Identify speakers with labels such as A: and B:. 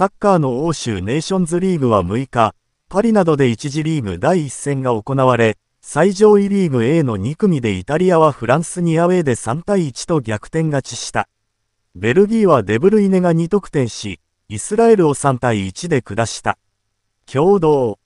A: サッカーの欧州ネーションズリーグは6日、パリなどで1次リーグ第1戦が行われ、最上位リーグ A の2組でイタリアはフランスにアウェーで3対1と逆転勝ちした。ベルギーはデブルイネが2得点し、イスラエルを3対1で下した。共同